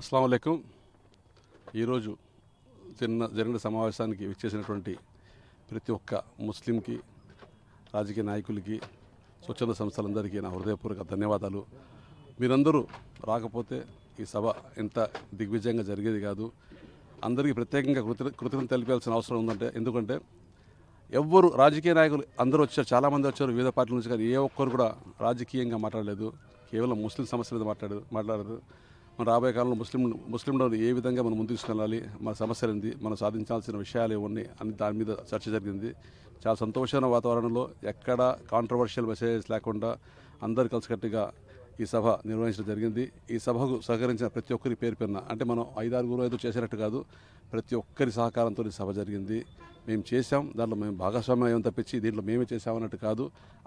అస్సలం అయికం ఈరోజు జరిగిన జరిగిన సమావేశానికి విచ్చేసినటువంటి ప్రతి ఒక్క ముస్లింకి రాజకీయ నాయకులకి స్వచ్ఛంద సంస్థలందరికీ నా హృదయపూర్వక ధన్యవాదాలు మీరందరూ రాకపోతే ఈ సభ ఇంత దిగ్విజయంగా జరిగేది కాదు అందరికీ ప్రత్యేకంగా కృత కృతజ్ఞత తెలిపాల్సిన అవసరం ఉందంటే ఎందుకంటే ఎవ్వరు రాజకీయ నాయకులు అందరూ వచ్చారు చాలామంది వచ్చారు వివిధ పార్టీల నుంచి కానీ ఏ ఒక్కరు కూడా రాజకీయంగా మాట్లాడలేదు కేవలం ముస్లిం సమస్య మీద మాట్లాడదు మాట్లాడదు మన రాబోయే కాలంలో ముస్లిం ముస్లింలను ఏ విధంగా మనం ముందు తీసుకెళ్ళాలి మన సమస్యలు ఏంటి మనం సాధించాల్సిన విషయాలు ఏమన్నీ అని దాని మీద చర్చ జరిగింది చాలా సంతోషమైన వాతావరణంలో ఎక్కడ కాంట్రవర్షియల్ మెసేజెస్ లేకుండా అందరు కలిసికట్టుగా ఈ సభ నిర్వహించడం జరిగింది ఈ సభకు సహకరించిన ప్రతి ఒక్కరి పేరు పెన్న అంటే మనం ఐదారుగురు ఐదు చేసినట్టు కాదు ప్రతి ఒక్కరి సహకారంతో ఈ సభ జరిగింది మేము చేసాం దాంట్లో మేము భాగస్వామ్యం తప్పించి దీంట్లో మేమే చేసామన్నట్టు కాదు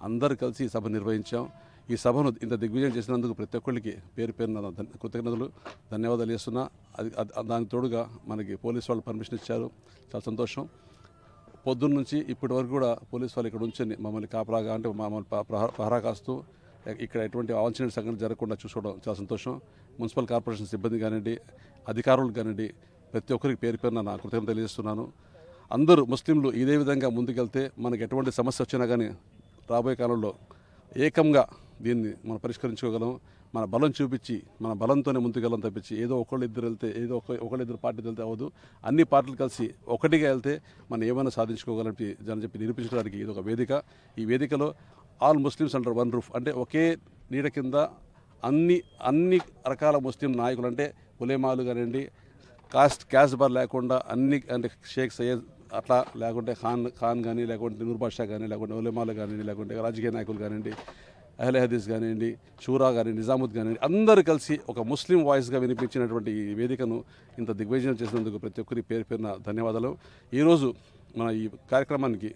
అందరు కలిసి ఈ సభ నిర్వహించాం ఈ సభను ఇంత దిగ్విజయం చేసినందుకు ప్రతి ఒక్కరికి పేరు పేరున కృతజ్ఞతలు ధన్యవాదాలు చేస్తున్నా అది దానికి తోడుగా మనకి పోలీస్ వాళ్ళు పర్మిషన్ ఇచ్చారు చాలా సంతోషం పొద్దున్న నుంచి ఇప్పటి వరకు కూడా పోలీస్ వాళ్ళు ఇక్కడ ఉంచండి మమ్మల్ని కాపలాగా అంటే మమ్మల్ని పహరా కాస్తూ ఇక్కడ ఎటువంటి అవాంఛనీయ సంఘటన జరగకుండా చూసుకోవడం చాలా సంతోషం మున్సిపల్ కార్పొరేషన్ సిబ్బంది కానివ్వండి అధికారులు కానివ్వండి ప్రతి ఒక్కరికి పేరు పేరున నా కృతజ్ఞత తెలియజేస్తున్నాను అందరూ ముస్లింలు ఇదే విధంగా ముందుకెళ్తే మనకు ఎటువంటి సమస్య వచ్చినా కానీ రాబోయే కాలంలో ఏకంగా దీన్ని మనం పరిష్కరించుకోగలం మన బలం చూపించి మన బలంతోనే ముందుకెళ్ళం తప్పించి ఏదో ఒకళ్ళు ఇద్దరు వెళ్తే ఏదో ఒక ఒకళ్ళిద్దరు పార్టీలు వెళ్తే అవ్వదు అన్ని పార్టీలు కలిసి ఒకటిగా వెళ్తే మనం ఏమైనా సాధించుకోగలని అని చెప్పి నిరూపించడానికి ఇది ఒక వేదిక ఈ వేదికలో ఆల్ ముస్లిమ్స్ అంటారు వన్ రూఫ్ అంటే ఒకే నీడ కింద అన్ని అన్ని రకాల ముస్లిం నాయకులు అంటే ఉలేమాలు కానివ్వండి కాస్ట్ క్యాస్ట్ బార్ లేకుండా అన్ని అంటే షేక్ సయ్యద్ అట్లా లేకుంటే ఖాన్ ఖాన్ కానీ లేకుంటే నూర్బాషా కానీ లేకుంటే ఉలేమాలు కానివ్వండి లేకుంటే రాజకీయ నాయకులు కానివ్వండి అహ్లే హదీస్ కానివ్వండి షూరా కానీ నిజాముద్ కానివ్వండి అందరూ కలిసి ఒక ముస్లిం వాయిస్గా వినిపించినటువంటి ఈ వేదికను ఇంత దిగ్విజయం చేసినందుకు ప్రతి ఒక్కరి పేరు పేరున ధన్యవాదాలు ఈరోజు మన ఈ కార్యక్రమానికి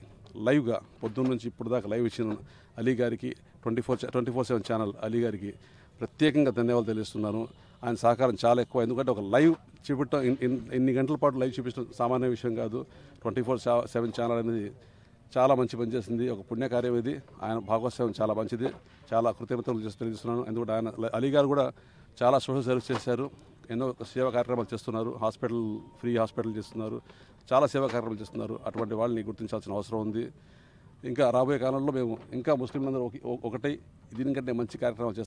లైవ్గా పొద్దున్న నుంచి ఇప్పుడు దాకా లైవ్ ఇచ్చిన అలీ గారికి twenty four twenty four seven channel Ali గారికి ప్రత్యేకంగా ధన్యవాదాలు తెలుస్తున్నాను ఆయన సహకారం చాలా ఎక్కువ ఎందుకంటే ఒక లైవ్ చూపించడం ఇన్ని గంటల పాటు లైవ్ చూపించడం సామాన్య విషయం కాదు ట్వంటీ ఫోర్ సెవెన్ ఛానల్ అనేది చాలా మంచి పని చేసింది ఒక పుణ్యకార్యం ఇది ఆయన భాగోత్సవం చాలా మంచిది చాలా కృతజ్ఞతలు చేసి తెలియజేస్తున్నాను ఎందుకంటే ఆయన అలీ గారు కూడా చాలా సోషల్ సర్వీస్ చేశారు ఎన్నో సేవా కార్యక్రమాలు చేస్తున్నారు హాస్పిటల్ ఫ్రీ హాస్పిటల్ చేస్తున్నారు చాలా సేవా కార్యక్రమాలు చేస్తున్నారు అటువంటి వాళ్ళని గుర్తించాల్సిన అవసరం ఉంది ఇంకా రాబోయే కాలంలో మేము ఇంకా ముస్లింలందరూ ఒకటి దీనికంటే మంచి కార్యక్రమాలు